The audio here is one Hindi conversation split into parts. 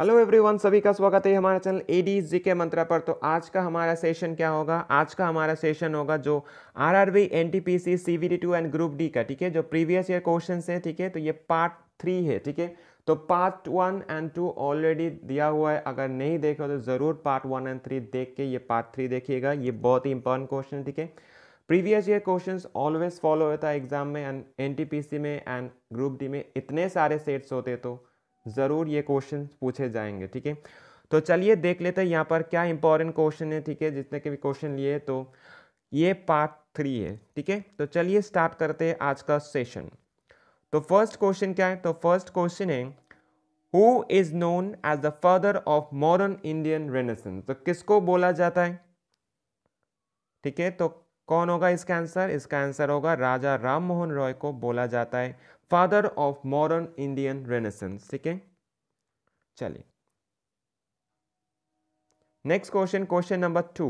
हेलो एवरीवन सभी का स्वागत है हमारा चैनल ए डी जी के मंत्रा पर तो आज का हमारा सेशन क्या होगा आज का हमारा सेशन होगा जो RRB NTPC CBT two and group D का ठीक है जो प्रीवियस ईयर क्वेश्चन है ठीक है तो ये पार्ट थ्री है ठीक है तो part one and two already दिया हुआ है अगर नहीं देखे तो ज़रूर पार्ट वन एंड थ्री देख के ये पार्ट थ्री देखिएगा ये बहुत ही इंपॉर्टेंट क्वेश्चन है ठीक है previous year questions always follow होता है एग्जाम में एंड एनटीपीसी में एंड ग्रुप डी में इतने सारे सेट्स होते तो ज़रूर ये क्वेश्चन पूछे जाएंगे ठीक है तो चलिए देख लेते हैं यहाँ पर क्या इंपॉर्टेंट क्वेश्चन है ठीक है जितने के भी क्वेश्चन लिए तो ये पार्ट थ्री है ठीक है तो चलिए स्टार्ट करते हैं आज का सेशन तो फर्स्ट क्वेश्चन क्या है तो फर्स्ट क्वेश्चन है who is known as the father of modern Indian renaissance तो किसको बोला जाता है ठीक है तो कौन होगा इसका आंसर इसका आंसर होगा राजा राम मोहन रॉय को बोला जाता है father of modern Indian renaissance ठीक है चलिए next question question number two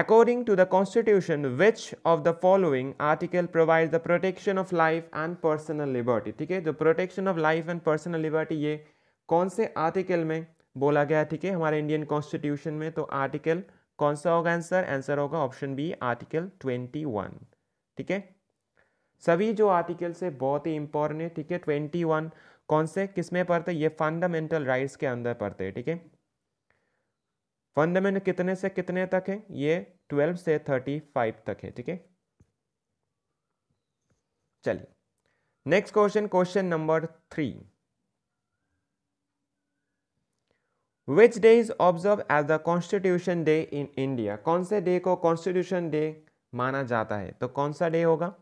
according to the constitution which of the following article provide the protection of life and personal liberty ठीक है जो protection of life and personal liberty ये कौन से आर्टिकल में बोला गया ठीक है हमारे इंडियन कॉन्स्टिट्यूशन में तो आर्टिकल कौन सा होगा आंसर आंसर होगा option B article twenty one ठीक है सभी जो आर्टिकल्स है बहुत ही इंपॉर्टेंट है ठीक है ट्वेंटी वन कौन से किसमें पढ़ते ये फंडामेंटल राइट्स के अंदर पढ़ते हैं ठीक है फंडामेंटल कितने से कितने तक है ये ट्वेल्व से थर्टी फाइव तक है ठीक है चलिए next question question number three which day is observe as the constitution day in India कौन से डे को कॉन्स्टिट्यूशन डे माना जाता है तो कौन सा डे होगा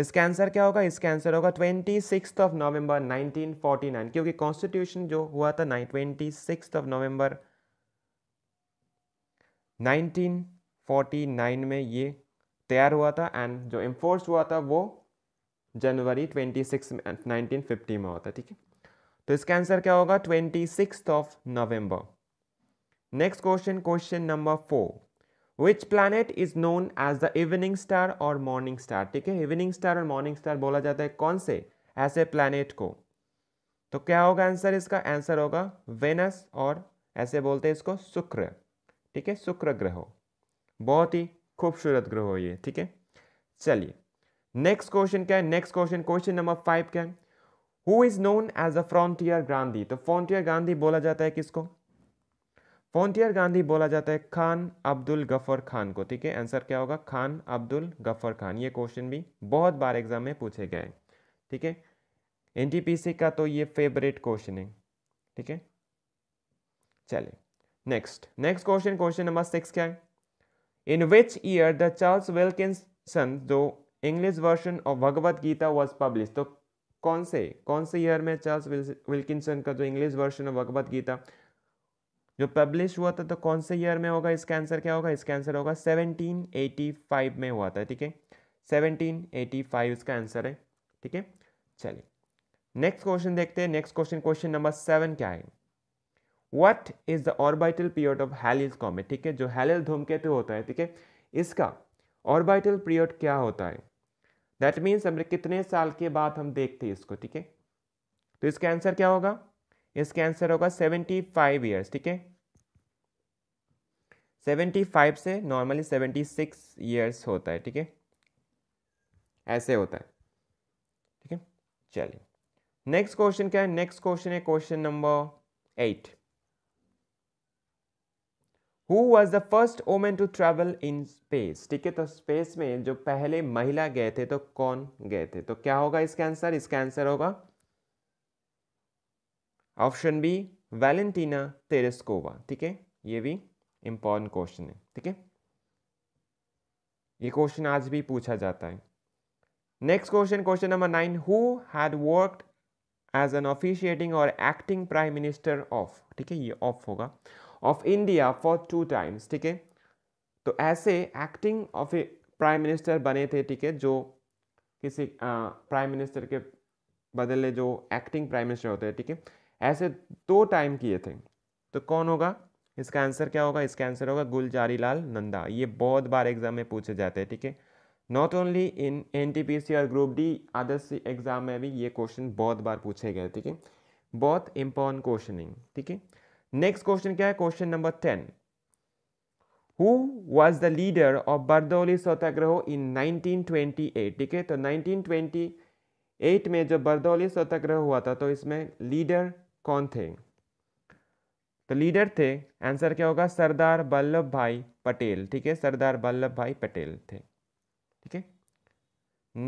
इसका आंसर क्या होगा इसका आंसर होगा ट्वेंटी सिक्स ऑफ नवंबर 1949 क्योंकि कॉन्स्टिट्यूशन जो हुआ था nine twenty six of November 1949 में ये तैयार हुआ था एंड जो इम्फोर्स हुआ था वो जनवरी 26 में 1950 में होता था ठीक है तो इसका आंसर क्या होगा twenty six of November next question question number four which planet is known as the evening star और मॉर्निंग स्टार ठीक है इवनिंग स्टार और मॉर्निंग स्टार बोला जाता है कौन से ऐसे प्लानट को तो क्या होगा आंसर इसका आंसर होगा वेनस और ऐसे बोलते हैं इसको शुक्र ठीक है शुक्र ग्रह बहुत ही खूबसूरत ग्रह हो ये ठीक है चलिए नेक्स्ट क्वेश्चन क्या है next question question number five क्या है who is known as a frontier Gandhi तो फ्रॉन्टियर गांधी बोला जाता है किसको पोंटियर गांधी बोला जाता है खान अब्दुल गफर खान को ठीक है आंसर क्या होगा खान अब्दुल गफर खान ये क्वेश्चन भी बहुत बार एग्जाम में पूछे गए ठीक है एनटीपीसी का तो ये फेवरेट क्वेश्चन है ठीक है चलिए next next question question number six क्या है in which year the Charles Wilkinson दो English version of Bhagavad Gita was publish तो कौन से कौन से ईयर में चार्ल्स विल्किसन का जो English version of Bhagavad Gita जो पब्लिश हुआ था तो कौन से ईयर में होगा इसका आंसर क्या होगा इसका आंसर होगा 1785 में हुआ था ठीक है 1785 इसका आंसर है ठीक है चलिए नेक्स्ट क्वेश्चन देखते हैं next question question number seven क्या है what is the orbital period of Halley's comet ठीक है जो हैलिल धूमकेतु होता है ठीक है इसका ऑर्बिटल पीरियड क्या होता है दैट मीन्स हमने कितने साल के बाद हम देखते हैं इसको ठीक है तो इसका आंसर क्या होगा इसका आंसर होगा सेवेंटी फाइव ईयर्स ठीक है सेवेंटी फाइव से नॉर्मली सेवेंटी सिक्स ईयर्स होता है ठीक है ऐसे होता है ठीक है चलिए नेक्स्ट क्वेश्चन क्या है नेक्स्ट क्वेश्चन है question number eight who was the first women to travel in space ठीक है तो स्पेस में जो पहले महिला गए थे तो कौन गए थे तो क्या होगा इसका आंसर इसका आंसर होगा ऑप्शन बी वैलेंटीना तेरेस्कोवा ठीक है ये भी इंपॉर्टेंट क्वेश्चन है ठीक है ये क्वेश्चन आज भी पूछा जाता है next question question number nine who had worked as an officiating और एक्टिंग प्राइम मिनिस्टर ऑफ ठीक है ये ऑफ होगा of India for two times ठीक है तो ऐसे एक्टिंग ऑफ प्राइम मिनिस्टर बने थे ठीक है जो किसी प्राइम मिनिस्टर के बदले जो एक्टिंग प्राइम मिनिस्टर होते हैं ठीक है थीके? ऐसे दो टाइम किए थे तो कौन होगा इसका आंसर क्या होगा इसका आंसर होगा गुलजारी लाल नंदा ये बहुत बार एग्जाम में पूछे जाते हैं ठीक है नॉट ओनली इन एन और ग्रुप डी आदर्श एग्जाम में भी ये क्वेश्चन बहुत बार पूछे गए ठीक है बहुत क्वेश्चन क्वेश्चनिंग ठीक है नेक्स्ट क्वेश्चन क्या है question number ten who was the leader of Bardoli Satyagraha in nineteen twenty eight ठीक है तो नाइनटीन ट्वेंटी एट में जब बरदौली सत्याग्रह हुआ था तो इसमें लीडर कौन थे तो लीडर थे आंसर क्या होगा सरदार वल्लभ भाई पटेल ठीक है सरदार वल्लभ भाई पटेल थे ठीक है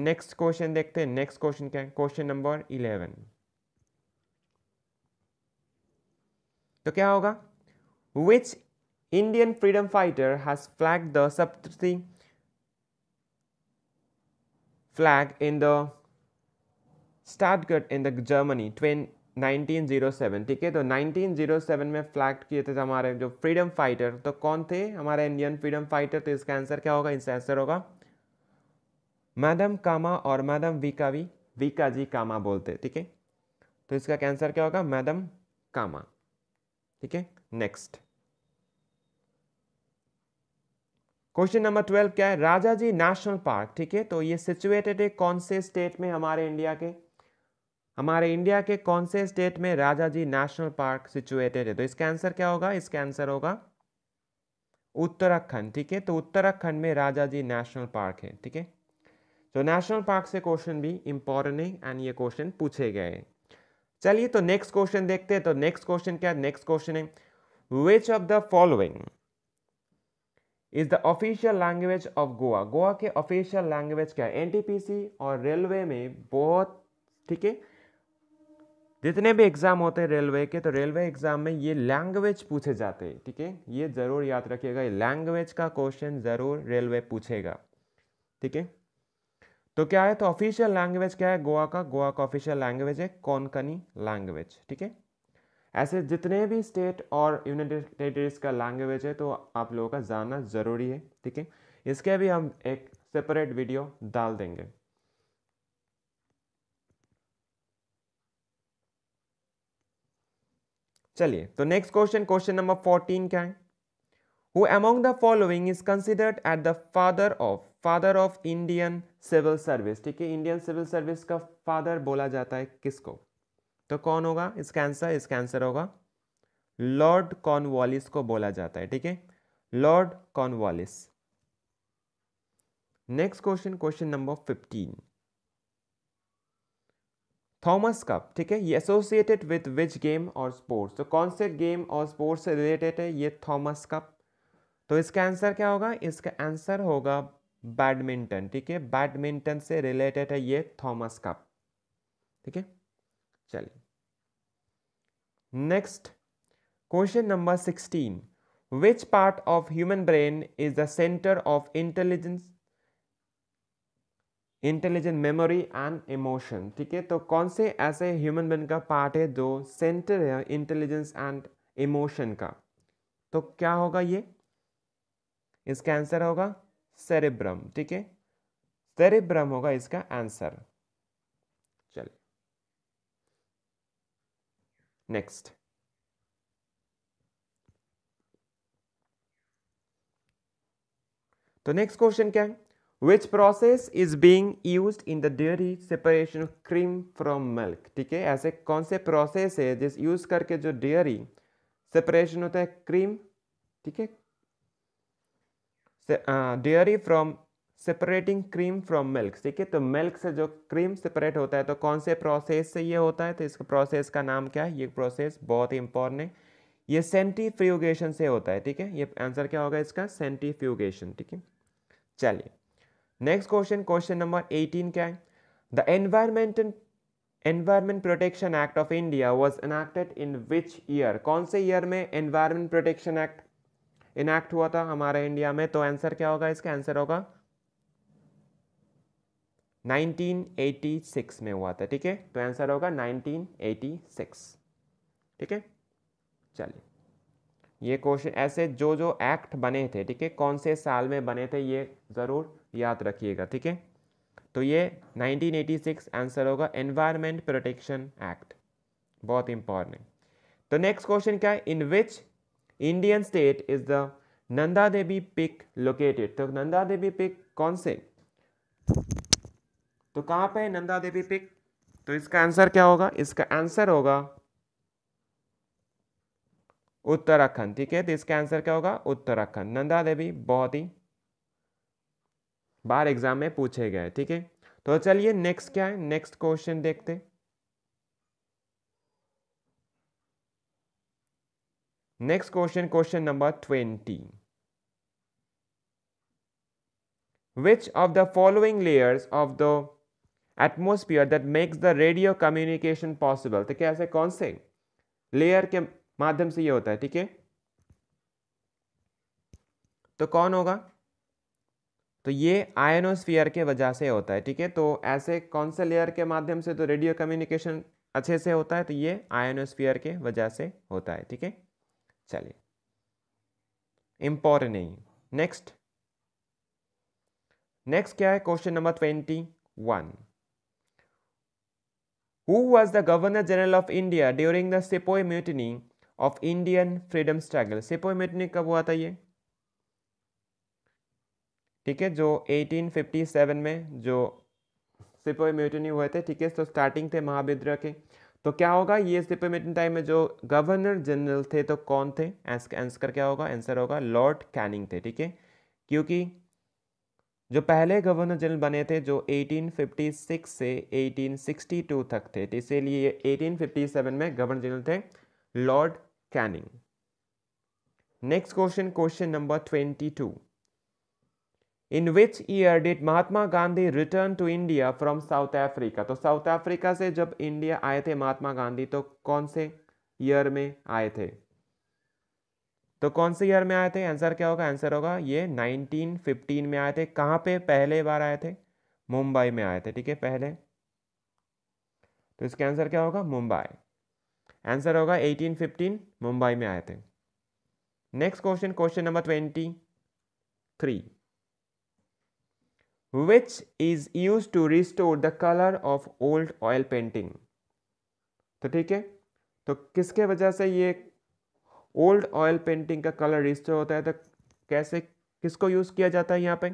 नेक्स्ट क्वेश्चन देखते हैं नेक्स्ट क्वेश्चन क्या है क्वेश्चन नंबर इलेवन तो क्या होगा which Indian freedom fighter has flag the सप्तरी flag in the Stuttgart in the Germany 20, 1907 ठीक है तो 1907 में फ्लैक्ट किए थे हमारे जो फ्रीडम फाइटर तो कौन थे हमारे इंडियन फ्रीडम फाइटर तो इसका आंसर क्या होगा इसका आंसर होगा मैडम कामा और मैडम वीका वीकावी वीका जी कामा बोलते ठीक है तो इसका आंसर क्या होगा मैडम कामा ठीक है नेक्स्ट क्वेश्चन नंबर ट्वेल्व क्या है राजा जी नेशनल पार्क ठीक है तो ये सिचुएटेड है कौन से स्टेट में हमारे इंडिया के हमारे इंडिया के कौन से स्टेट में Rajaji national park situated है तो इसका आंसर क्या होगा इसका आंसर होगा उत्तराखंड ठीक है तो उत्तराखंड में राजा जी नेशनल पार्क है ठीक है तो नेशनल पार्क से क्वेश्चन भी इंपॉर्टेंट है एंड ये क्वेश्चन पूछे गए हैं चलिए तो नेक्स्ट क्वेश्चन देखते हैं तो नेक्स्ट क्वेश्चन क्या नेक्स्ट क्वेश्चन है which of the following is the official language of Goa Goa के ऑफिशियल लैंग्वेज क्या है एनटीपीसी और रेलवे में बहुत ठीक है जितने भी एग्ज़ाम होते हैं रेलवे के तो रेलवे एग्ज़ाम में ये लैंग्वेज पूछे जाते हैं ठीक है ये ज़रूर याद रखिएगा लैंग्वेज का क्वेश्चन ज़रूर रेलवे पूछेगा ठीक है तो क्या है तो ऑफिशियल लैंग्वेज क्या है गोवा का गोवा का ऑफिशियल लैंग्वेज है कौनकनी लैंग्वेज ठीक है ऐसे जितने भी स्टेट और यूनाइटेड टेरिटरीज का लैंग्वेज है तो आप लोगों का जानना ज़रूरी है ठीक है इसके भी हम एक सेपरेट वीडियो डाल देंगे चलिए तो next question question number fourteen क्या है who among the following is considered at the father of father of Indian civil service ठीक है इंडियन सिविल सर्विस का फादर बोला जाता है किसको तो कौन होगा इसका आंसर इसका आंसर होगा लॉर्ड कॉर्नवालिस को बोला जाता है ठीक है Lord Cornwallis next question question number fifteen Thomas cup ठीक है ये एसोसिएटेड विथ विच गेम और स्पोर्ट्स तो कौन से गेम और स्पोर्ट्स से रिलेटेड है ये थॉमस कप तो इसका आंसर क्या होगा इसका आंसर होगा बैडमिंटन ठीक है बैडमिंटन से रिलेटेड है ये थॉमस कप ठीक है चलिए next question number sixteen which part of human brain is the centre of intelligence intelligent memory and emotion ठीक है तो कौन से ऐसे ह्यूमन बन का पार्ट है जो सेंटर है इंटेलिजेंस एंड इमोशन का तो क्या होगा ये इसका आंसर होगा सेरेब्रम ठीक है सेरेब्रम होगा इसका आंसर चल नेक्स्ट तो नेक्स्ट क्वेश्चन क्या है which process is being use in the dairy separation of cream from milk ठीक है ऐसे कौन से प्रोसेस है जिस यूज करके जो डेयरी सेपरेशन होता है क्रीम ठीक है dairy from separating cream from milk ठीक है तो मिल्क से जो क्रीम सेपरेट होता है तो कौन से प्रोसेस से ये होता है तो इसका प्रोसेस का नाम क्या है ये प्रोसेस बहुत ही इंपॉर्टेंट है ये सेंटीफ्यूगेशन से होता है ठीक है ये आंसर क्या होगा इसका सेंटीफ्यूगेशन ठीक है चलिए नेक्स्ट क्वेश्चन क्वेश्चन नंबर 18 क्या है the environment environment protection act of India was enacted in which year कौन से ईयर में एनवायरमेंट प्रोटेक्शन एक्ट इनैक्ट हुआ था हमारे इंडिया में तो आंसर क्या होगा इसका आंसर होगा 1986 में हुआ था ठीक है तो आंसर होगा 1986 ठीक है चलिए ये क्वेश्चन ऐसे जो जो एक्ट बने थे ठीक है कौन से साल में बने थे ये ज़रूर याद रखिएगा ठीक है तो ये 1986 आंसर होगा एनवायरमेंट प्रोटेक्शन एक्ट बहुत इंपॉर्टेंट तो नेक्स्ट क्वेश्चन क्या है in which Indian state is the Nanda Devi peak located तो नंदा देवी पिक कौन से तो कहां पे है नंदा देवी पिक तो इसका आंसर क्या होगा इसका आंसर होगा उत्तराखंड ठीक है तो इसका आंसर क्या होगा उत्तराखंड नंदा देवी बहुत ही बार एग्जाम में पूछे गए ठीक है तो चलिए नेक्स्ट क्या है नेक्स्ट क्वेश्चन देखते next question question number twenty which of the following layers of the atmosphere that makes the radio communication possible तो क्या ऐसे कौन से लेयर के माध्यम से ये होता है ठीक है तो कौन होगा तो ये आयनोस्फीयर के वजह से होता है ठीक है तो ऐसे कौन से लेयर के माध्यम से तो रेडियो कम्युनिकेशन अच्छे से होता है तो ये आयनोस्फीयर के वजह से होता है ठीक है चलिए इंपॉर्टेंट नहीं नेक्स्ट नेक्स्ट क्या है question number twenty one Who was the Governor General of India during the Sepoy Mutiny of Indian Freedom Struggle? Sepoy Mutiny कब हुआ था ये ठीक है जो 1857 में जो सिपोई म्यूटनी हुए थे ठीक है तो स्टार्टिंग थे महाविद्रोह के तो क्या होगा ये सिपोई म्यूटन टाइम में जो गवर्नर जनरल थे तो कौन थे आंसर क्या होगा आंसर होगा लॉर्ड कैनिंग थे ठीक है क्योंकि जो पहले गवर्नर जनरल बने थे जो 1856 से 1862 तक थे तो इसीलिए 1857 में गवर्नर जनरल थे lord Canning next question question number twenty in which year did Mahatma Gandhi return to India from South Africa तो साउथ अफ्रीका से जब इंडिया आए थे महात्मा गांधी तो कौन से ईयर में आए थे तो कौन से ईयर में आए थे आंसर क्या होगा आंसर होगा ये 1915 में आए थे कहाँ पे पहले बार आए थे मुंबई में आए थे ठीक है पहले तो इसका आंसर क्या होगा मुंबई आंसर होगा 1815 मुंबई में आए थे next question question number twenty three which is used to restore the color of old oil painting तो ठीक है तो किसके वजह से ये ओल्ड ऑयल पेंटिंग का कलर रिस्टोर होता है तो कैसे किसको यूज़ किया जाता है यहाँ पे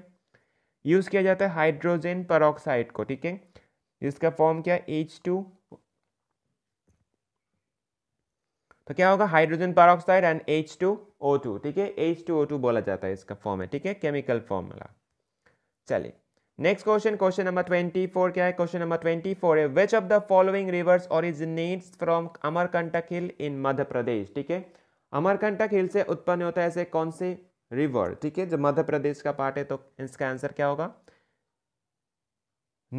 यूज़ किया जाता है हाइड्रोजन परोक्साइड को ठीक है इसका फॉर्म क्या है एच टू तो क्या होगा hydrogen peroxide and H two O two ठीक है एच टू ओ टू बोला जाता है इसका फॉर्म है ठीक है केमिकल फॉर्मूला चलिए next question question number twenty four क्या है क्वेश्चन नंबर ट्वेंटी फोर है which of the following rivers originates from Amarkantak hill in Madhya Pradesh ठीक है अमरकंटक हिल से उत्पन्न होता है ऐसे कौन से रिवर ठीक है जब मध्य प्रदेश का पार्ट है तो इसका आंसर क्या होगा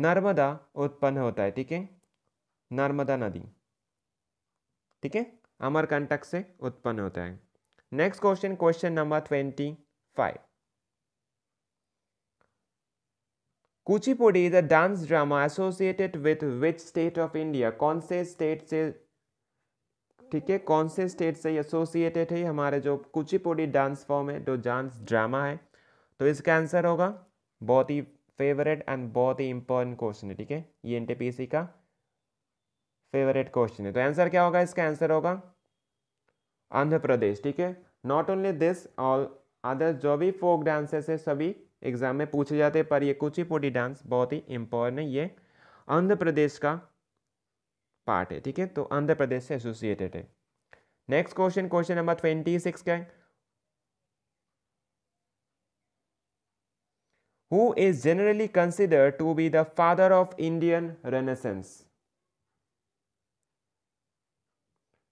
नर्मदा उत्पन्न होता है ठीक है नर्मदा नदी ठीक है अमरकंटक से उत्पन्न होता है next question question number twenty five Kuchipudi is a dance drama associated with which state of India? कौन से स्टेट से ठीक है कौन से स्टेट से एसोसिएटेड है हमारे जो कुचिपुड़ी डांस फॉर्म है जो डांस ड्रामा है तो इसका आंसर होगा बहुत ही फेवरेट एंड बहुत ही इंपॉर्टेंट क्वेश्चन है ठीक है ये एन का फेवरेट क्वेश्चन है तो आंसर क्या होगा इसका आंसर होगा आंध्र प्रदेश ठीक है not only this all other जो भी फोक डांसेस है सभी एग्ज़ाम में पूछे जाते हैं पर ये कुचिपुड़ी डांस बहुत ही इम्पोर्टेंट है ये आंध्र प्रदेश का पार्ट है ठीक है तो आंध्र प्रदेश से एसोसिएटेड है next question question number twenty six का who is generally consider to be the father of Indian renaissance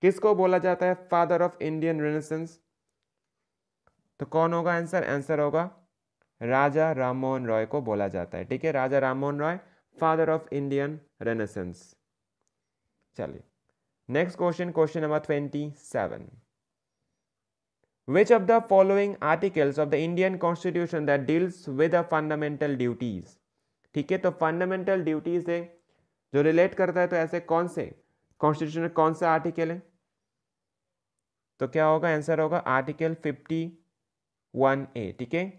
किसको बोला जाता है फादर ऑफ इंडियन रेनेसेंस तो कौन होगा आंसर आंसर होगा राजा राम मोहन रॉय को बोला जाता है ठीक है Raja Ram Mohan Roy father of Indian renaissance चलिए next question question number twenty seven which of the following articles of the Indian constitution that deals with the fundamental duties ठीक है तो फंडामेंटल ड्यूटीज है जो रिलेट करता है तो ऐसे कौन से कॉन्स्टिट्यूशन कौन सा आर्टिकल है तो क्या होगा आंसर होगा आर्टिकल फिफ्टी वन ए ठीक है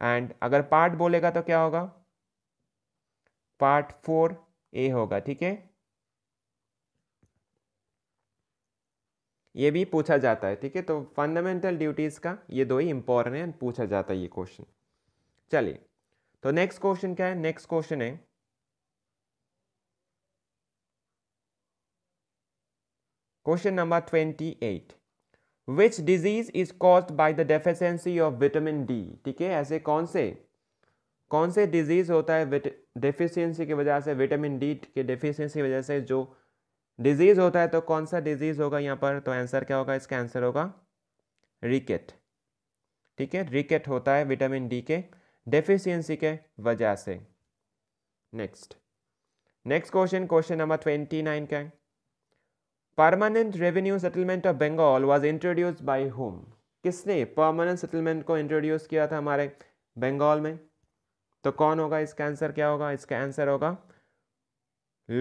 एंड अगर पार्ट बोलेगा तो क्या होगा पार्ट फोर ए होगा ठीक है ये भी पूछा जाता है ठीक है तो फंडामेंटल ड्यूटीज़ का ये दो ही इंपॉर्टेंट है पूछा जाता है ये क्वेश्चन चलिए तो नेक्स्ट क्वेश्चन क्या है नेक्स्ट क्वेश्चन है question number twenty eight which disease is cause by the deficiency of vitamin D ठीक है ऐसे कौन से कौन से डिजीज़ होता है डेफिशिएंसी की वजह से विटामिन डी के डेफिशिएंसी की वजह से जो डिजीज़ होता है तो कौन सा डिजीज़ होगा यहाँ पर तो आंसर क्या होगा इसका आंसर होगा रिकेट ठीक है रिकेट होता है विटामिन डी के डेफिशिएंसी के वजह से next next question question number twenty nine का है permanent revenue settlement of Bengal was introduce by whom किसने परमानेंट सेटलमेंट को इंट्रोड्यूस किया था हमारे बंगाल में तो कौन होगा इसका आंसर क्या होगा इसका आंसर होगा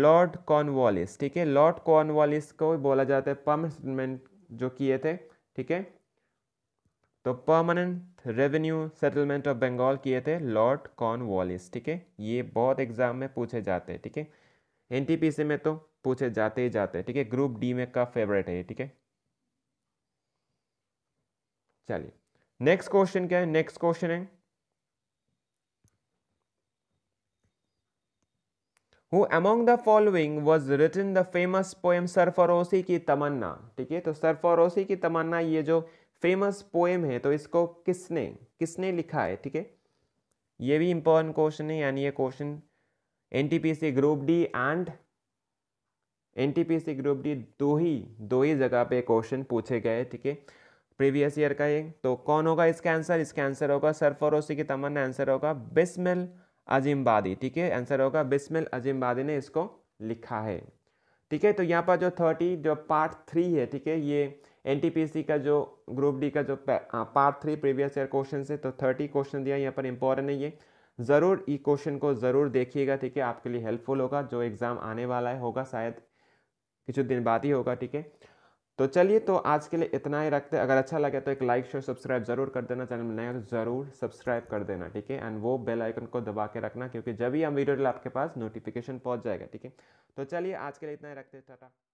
लॉर्ड कॉर्नवालिस ठीक है लॉर्ड कॉर्नवालिस को बोला जाता है परमानेंट सेटलमेंट जो किए थे ठीक है तो permanent revenue settlement of Bengal किए थे लॉर्ड कॉर्नवालिस ठीक है ये बहुत एग्जाम में पूछे जाते हैं ठीक है एन में तो पूछे जाते ही जाते ठीक है ग्रुप डी में का फेवरेट है ठीक है चलिए नेक्स्ट क्वेश्चन क्या है नेक्स्ट क्वेश्चन है who among the following was written the famous poem Sarfaroshi ki Tamanna ठीक है तो सरफरोसी की तमन्ना ये जो फेमस पोएम है तो इसको किसने किसने लिखा है ठीक है ये भी इंपॉर्टेंट क्वेश्चन है यानी ये question N T P C group D and N T group D दो ही दो ही जगह पे क्वेश्चन पूछे गए ठीक है प्रीवियस ईयर का ये तो कौन होगा इसका आंसर इसका आंसर होगा सरफरोसी की तमन्ना आंसर होगा बिस्मिल अजीमबादी ठीक है आंसर होगा बिस्मिल अजीमबादी ने इसको लिखा है ठीक है तो यहाँ पर जो थर्टी जो पार्ट थ्री है ठीक है ये एन का जो ग्रुप डी का जो part three previous year question है तो थर्टी क्वेश्चन दिया यहाँ पर इंपॉर्टेंट है ये ज़रूर ई क्वेश्चन को ज़रूर देखिएगा ठीक है आपके लिए हेल्पफुल होगा जो एग्ज़ाम आने वाला है होगा शायद कुछ दिन बाद ही होगा ठीक है तो चलिए तो आज के लिए इतना ही रखते हैं अगर अच्छा लगे तो एक लाइक शेयर सब्सक्राइब जरूर कर देना चैनल में नया तो जरूर सब्सक्राइब कर देना ठीक है एंड वो बेल आइकन को दबा के रखना क्योंकि जब भी हम वीडियो आपके पास नोटिफिकेशन पहुंच जाएगा ठीक है तो चलिए आज के लिए इतना ही रखते हैं टाटा